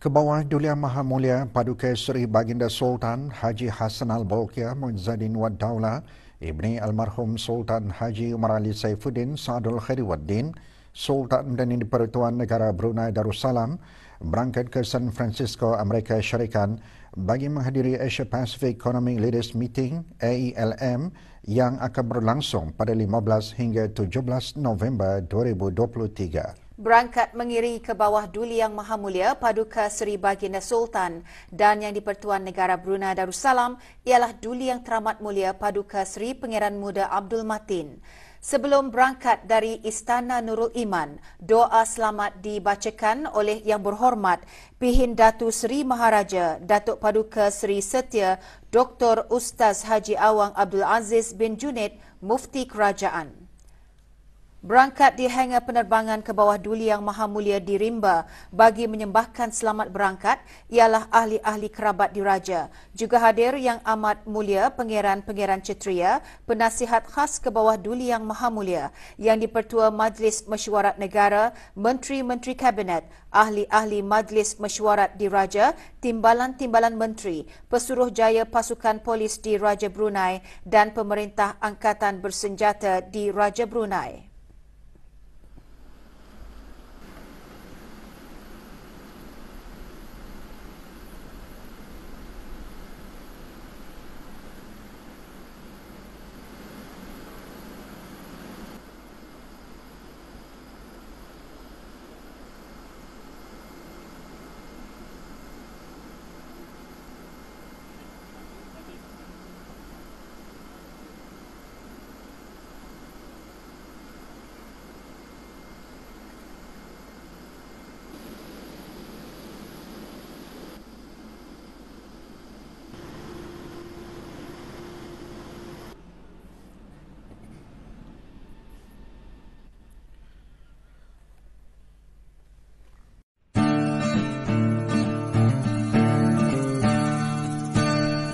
Kebawah Dulia Maha Mulia Paduka Seri Baginda Sultan Haji Hassan Al-Bolkia Muizzadin Wad Daulah Ibni Almarhum Sultan Haji Umar Ali Saifuddin Sa'adul Khairi Waddin Sultan dan Indi Pertuan Negara Brunei Darussalam berangkat ke San Francisco, Amerika Syarikat bagi menghadiri Asia Pacific Economic Leaders Meeting AELM yang akan berlangsung pada 15 hingga 17 November 2023 berangkat mengiringi ke bawah Duli Yang Maha Mulia Paduka Seri Baginda Sultan dan yang di-Pertuan Negara Brunei Darussalam ialah Duli Yang Teramat Mulia Paduka Seri Pengiran Muda Abdul Matin. Sebelum berangkat dari Istana Nurul Iman, doa selamat dibacakan oleh Yang Berhormat Pihin Datu Seri Maharaja Datuk Paduka Seri Setia Dr. Ustaz Haji Awang Abdul Aziz bin Junid, Mufti Kerajaan berangkat di hangar penerbangan ke bawah Duli Yang Maha Mulia di Rimba bagi menyembahkan selamat berangkat ialah ahli-ahli kerabat diraja. Juga hadir Yang Amat Mulia Pengeran-Pengeran Cetria, penasihat khas ke bawah Duli Yang Maha Mulia yang dipertua Majlis Mesyuarat Negara, Menteri-Menteri Kabinet, ahli-ahli Majlis Mesyuarat Diraja, timbalan-timbalan menteri, pesuruh jaya pasukan polis di Raja Brunei dan pemerintah Angkatan Bersenjata di Raja Brunei.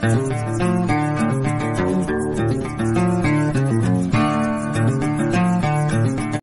Thank you.